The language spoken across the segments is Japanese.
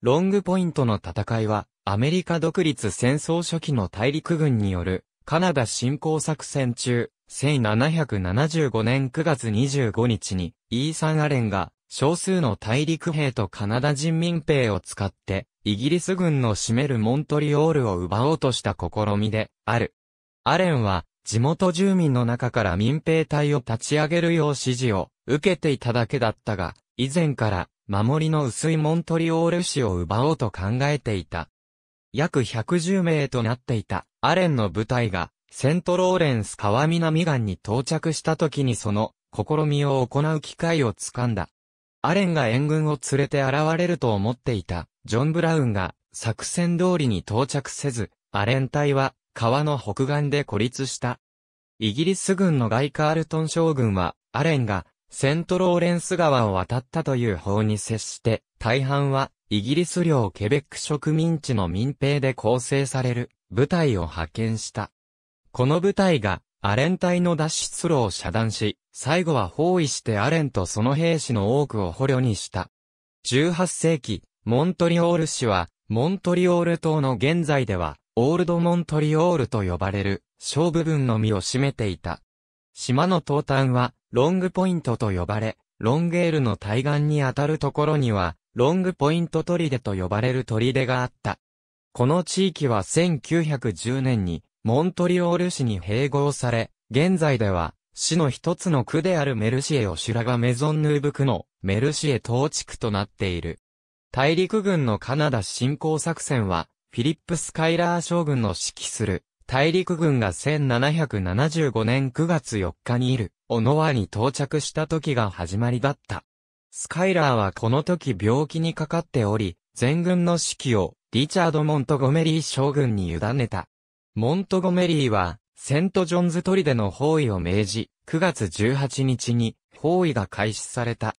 ロングポイントの戦いは、アメリカ独立戦争初期の大陸軍による、カナダ侵攻作戦中、1775年9月25日に、イーサン・アレンが、少数の大陸兵とカナダ人民兵を使って、イギリス軍の占めるモントリオールを奪おうとした試みで、ある。アレンは、地元住民の中から民兵隊を立ち上げるよう指示を受けていただけだったが、以前から守りの薄いモントリオール市を奪おうと考えていた。約110名となっていたアレンの部隊がセントローレンス川南岸に到着した時にその試みを行う機会をつかんだ。アレンが援軍を連れて現れると思っていたジョン・ブラウンが作戦通りに到着せず、アレン隊は川の北岸で孤立した。イギリス軍のガイ・カールトン将軍は、アレンがセントローレンス川を渡ったという法に接して、大半はイギリス領ケベック植民地の民兵で構成される部隊を派遣した。この部隊がアレン隊の脱出路を遮断し、最後は包囲してアレンとその兵士の多くを捕虜にした。18世紀、モントリオール市は、モントリオール島の現在では、オールドモントリオールと呼ばれる、小部分のみを占めていた。島の東端は、ロングポイントと呼ばれ、ロンゲールの対岸にあたるところには、ロングポイント砦と呼ばれる砦があった。この地域は1910年に、モントリオール市に併合され、現在では、市の一つの区であるメルシエオシュラガメゾンヌーブ区のメルシエ島地区となっている。大陸軍のカナダ侵攻作戦は、フィリップ・スカイラー将軍の指揮する、大陸軍が1775年9月4日にいる、オノワに到着した時が始まりだった。スカイラーはこの時病気にかかっており、全軍の指揮をリチャード・モントゴメリー将軍に委ねた。モントゴメリーは、セント・ジョンズトリデの包囲を命じ、9月18日に包囲が開始された。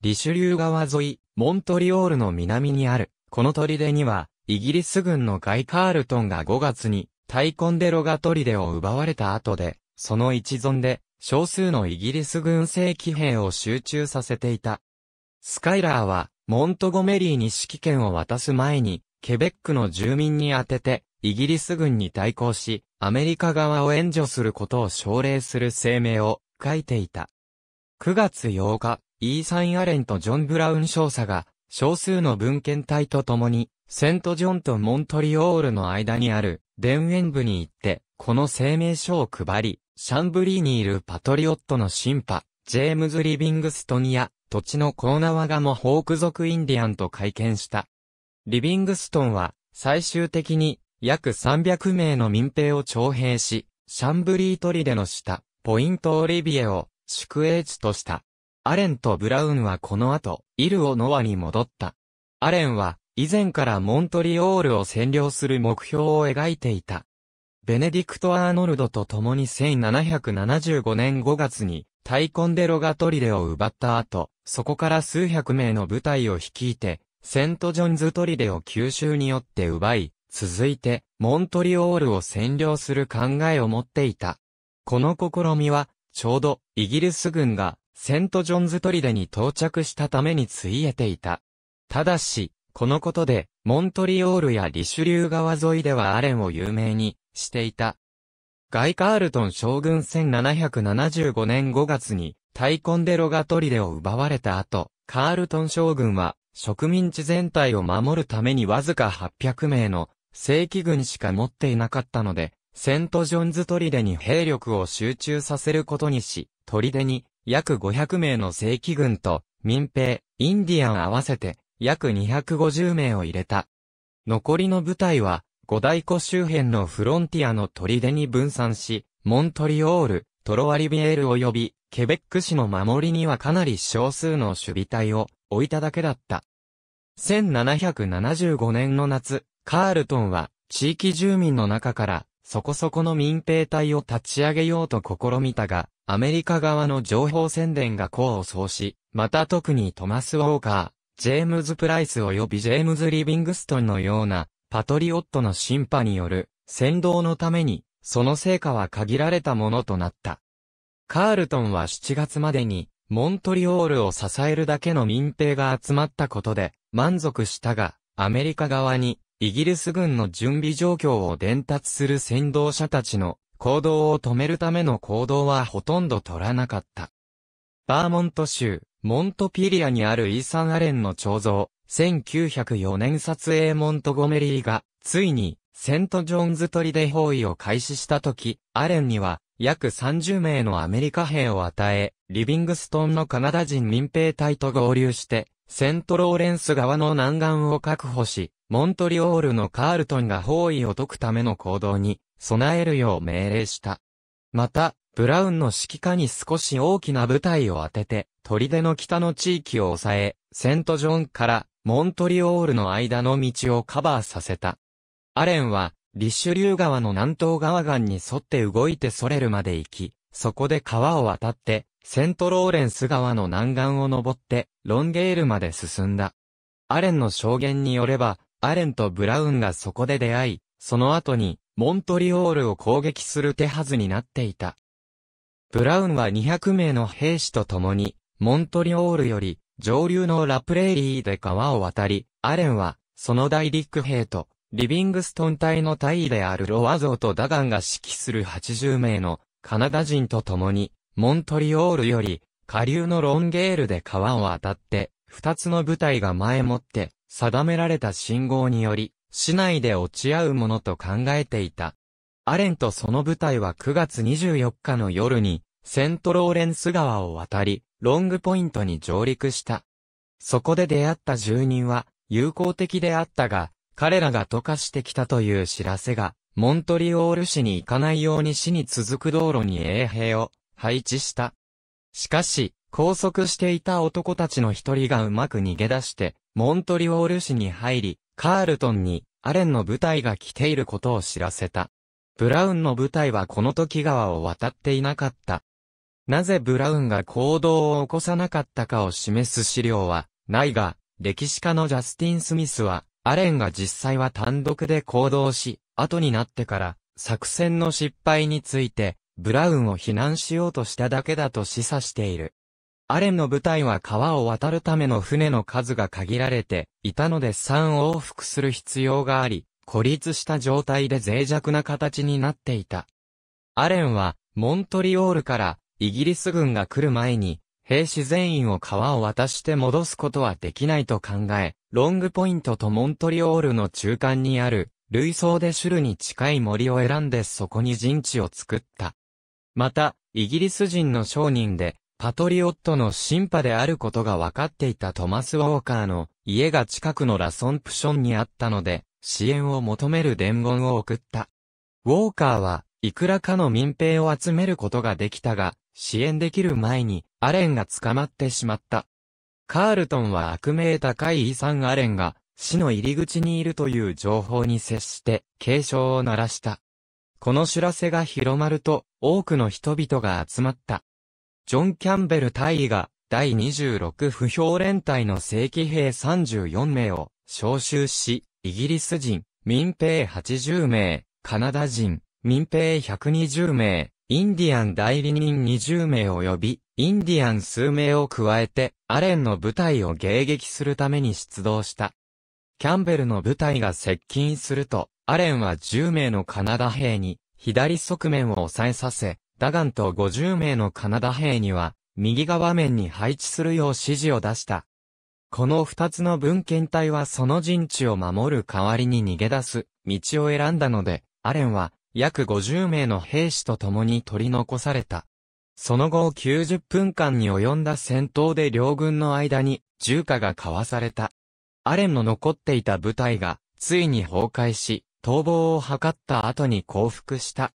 リシュリュー川沿い、モントリオールの南にある、この砦には、イギリス軍のガイ・カールトンが5月に、タイコンデロガデを奪われた後で、その一存で、少数のイギリス軍政騎兵を集中させていた。スカイラーは、モントゴメリーに指揮権を渡す前に、ケベックの住民に当てて、イギリス軍に対抗し、アメリカ側を援助することを奨励する声明を書いていた。9月8日、イーサン・アレンとジョン・ブラウン少佐が、少数の文献隊と共に、セント・ジョンとモントリオールの間にある、田園部に行って、この声明書を配り、シャンブリーにいるパトリオットのシンパ、ジェームズ・リビングストニア、土地のコーナワガもホーク族インディアンと会見した。リビングストンは、最終的に、約300名の民兵を徴兵し、シャンブリー砦の下、ポイントオリビエを宿営地とした。アレンとブラウンはこの後、イルをノアに戻った。アレンは、以前からモントリオールを占領する目標を描いていた。ベネディクト・アーノルドと共に1775年5月に、タイコンデロガトリレを奪った後、そこから数百名の部隊を率いて、セント・ジョンズ・トリレを吸収によって奪い、続いて、モントリオールを占領する考えを持っていた。この試みは、ちょうど、イギリス軍が、セント・ジョンズ・トリデに到着したためについえていた。ただし、このことで、モントリオールやリシュリュー川沿いではアレンを有名にしていた。ガイ・カールトン将軍1775年5月に、タイコンデロガトリデを奪われた後、カールトン将軍は、植民地全体を守るためにわずか800名の正規軍しか持っていなかったので、セントジョンズトリデに兵力を集中させることにし、トリデに約500名の正規軍と民兵、インディアン合わせて約250名を入れた。残りの部隊は、五大湖周辺のフロンティアの砦に分散し、モントリオール、トロワリビエール及び、ケベック市の守りにはかなり少数の守備隊を置いただけだった。1775年の夏、カールトンは、地域住民の中から、そこそこの民兵隊を立ち上げようと試みたが、アメリカ側の情報宣伝が功を奏し、また特にトマス・ウォーカー、ジェームズ・プライス及びジェームズ・リビングストンのような、パトリオットの審判による、先導のために、その成果は限られたものとなった。カールトンは7月までに、モントリオールを支えるだけの民兵が集まったことで、満足したが、アメリカ側に、イギリス軍の準備状況を伝達する先導者たちの行動を止めるための行動はほとんど取らなかった。バーモント州、モントピリアにあるイーサン・アレンの彫像、1904年撮影モントゴメリーが、ついに、セント・ジョーンズ取りで包囲を開始した時、アレンには、約30名のアメリカ兵を与え、リビングストンのカナダ人民兵隊と合流して、セントローレンス側の南岸を確保し、モントリオールのカールトンが包囲を解くための行動に備えるよう命令した。また、ブラウンの指揮下に少し大きな部隊を当てて、砦の北の地域を抑え、セントジョンからモントリオールの間の道をカバーさせた。アレンは、リッシュリュー川の南東側岸に沿って動いてソレルまで行き、そこで川を渡って、セントローレンス川の南岸を登って、ロンゲールまで進んだ。アレンの証言によれば、アレンとブラウンがそこで出会い、その後に、モントリオールを攻撃する手はずになっていた。ブラウンは200名の兵士と共に、モントリオールより上流のラプレーリーで川を渡り、アレンは、その大陸兵と、リビングストン隊の隊であるロワゾとダガンが指揮する80名のカナダ人と共に、モントリオールより下流のロンゲールで川を渡って、二つの部隊が前もって定められた信号により、市内で落ち合うものと考えていた。アレンとその部隊は9月24日の夜に、セントローレンス川を渡り、ロングポイントに上陸した。そこで出会った住人は、友好的であったが、彼らが溶かしてきたという知らせが、モントリオール市に行かないように市に続く道路に衛兵を配置した。しかし、拘束していた男たちの一人がうまく逃げ出して、モントリオール市に入り、カールトンにアレンの部隊が来ていることを知らせた。ブラウンの部隊はこの時川を渡っていなかった。なぜブラウンが行動を起こさなかったかを示す資料はないが、歴史家のジャスティン・スミスは、アレンが実際は単独で行動し、後になってから作戦の失敗について、ブラウンを避難しようとしただけだと示唆している。アレンの部隊は川を渡るための船の数が限られていたので3往復する必要があり、孤立した状態で脆弱な形になっていた。アレンは、モントリオールからイギリス軍が来る前に、兵士全員を川を渡して戻すことはできないと考え、ロングポイントとモントリオールの中間にある、類想でュルに近い森を選んでそこに陣地を作った。また、イギリス人の商人で、パトリオットの審判であることが分かっていたトマス・ウォーカーの家が近くのラソンプションにあったので、支援を求める伝言を送った。ウォーカーは、いくらかの民兵を集めることができたが、支援できる前に、アレンが捕まってしまった。カールトンは悪名高い遺産アレンが、死の入り口にいるという情報に接して、警鐘を鳴らした。この知らせが広まると、多くの人々が集まった。ジョン・キャンベル大尉が、第26不評連隊の正規兵34名を、招集し、イギリス人、民兵80名、カナダ人、民兵120名、インディアン代理人20名及び、インディアン数名を加えて、アレンの部隊を迎撃するために出動した。キャンベルの部隊が接近すると、アレンは10名のカナダ兵に、左側面を抑えさせ、ダガンと50名のカナダ兵には、右側面に配置するよう指示を出した。この二つの文献体はその陣地を守る代わりに逃げ出す道を選んだので、アレンは約50名の兵士と共に取り残された。その後90分間に及んだ戦闘で両軍の間に銃火が交わされた。アレンの残っていた部隊がついに崩壊し、逃亡を図った後に降伏した。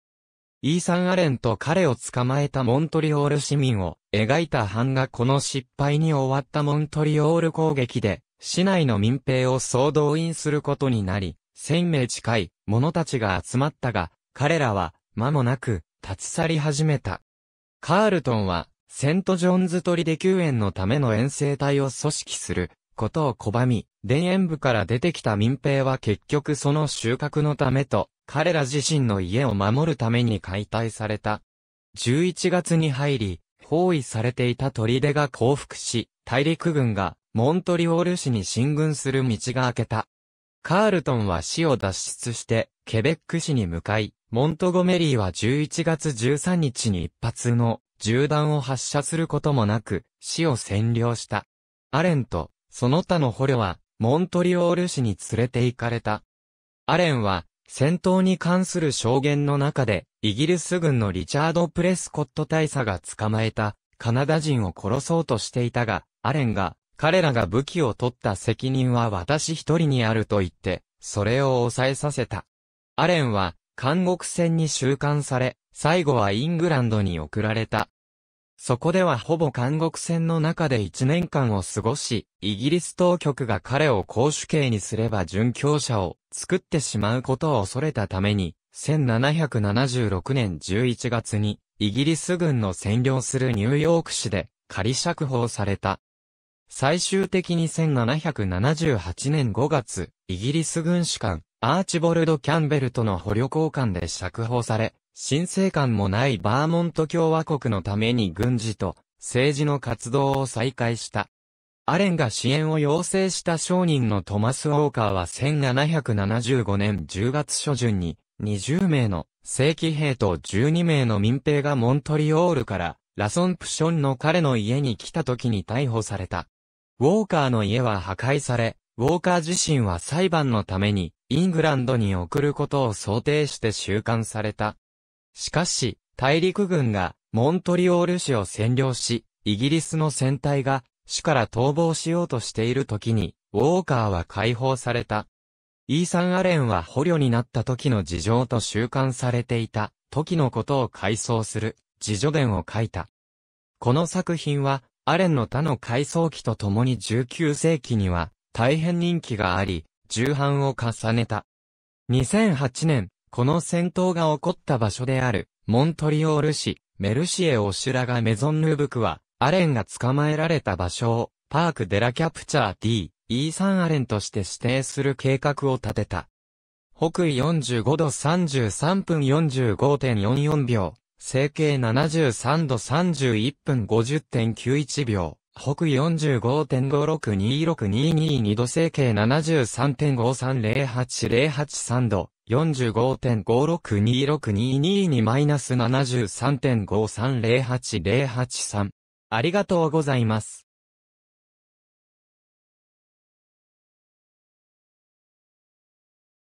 イーサン・アレンと彼を捕まえたモントリオール市民を描いた版がこの失敗に終わったモントリオール攻撃で、市内の民兵を総動員することになり、千名近い者たちが集まったが、彼らは間もなく立ち去り始めた。カールトンは、セントジョーンズトリデ救援のための遠征隊を組織することを拒み、田園部から出てきた民兵は結局その収穫のためと、彼ら自身の家を守るために解体された。11月に入り、包囲されていた砦が降伏し、大陸軍がモントリオール市に進軍する道が開けた。カールトンは市を脱出して、ケベック市に向かい、モントゴメリーは11月13日に一発の銃弾を発射することもなく、市を占領した。アレンと、その他の捕虜は、モントリオール市に連れて行かれた。アレンは、戦闘に関する証言の中で、イギリス軍のリチャード・プレスコット大佐が捕まえた、カナダ人を殺そうとしていたが、アレンが、彼らが武器を取った責任は私一人にあると言って、それを抑えさせた。アレンは、監獄船に収監され、最後はイングランドに送られた。そこではほぼ監獄船の中で一年間を過ごし、イギリス当局が彼を公主刑にすれば殉教者を作ってしまうことを恐れたために、1776年11月に、イギリス軍の占領するニューヨーク市で仮釈放された。最終的に1778年5月、イギリス軍士官、アーチボルド・キャンベルとの捕虜交換で釈放され、新生官もないバーモント共和国のために軍事と政治の活動を再開した。アレンが支援を要請した商人のトマス・ウォーカーは1775年10月初旬に20名の正規兵と12名の民兵がモントリオールからラソンプションの彼の家に来た時に逮捕された。ウォーカーの家は破壊され、ウォーカー自身は裁判のためにイングランドに送ることを想定して収監された。しかし、大陸軍がモントリオール市を占領し、イギリスの船隊が市から逃亡しようとしている時に、ウォーカーは解放された。イーサン・アレンは捕虜になった時の事情と収監されていた時のことを回想する自叙伝を書いた。この作品は、アレンの他の回想記と共に19世紀には大変人気があり、重版を重ねた。2008年、この戦闘が起こった場所である、モントリオール市、メルシエ・オシュラがメゾン・ヌーブクは、アレンが捕まえられた場所を、パーク・デラ・キャプチャー・ D、イーサンアレンとして指定する計画を立てた。北緯45度33分45.44秒、西形73度31分50.91秒、北緯45.562622度西形7 3 5 3 0 8 0 8 3度、45.562622マイ73.53080883。ありがとうございます。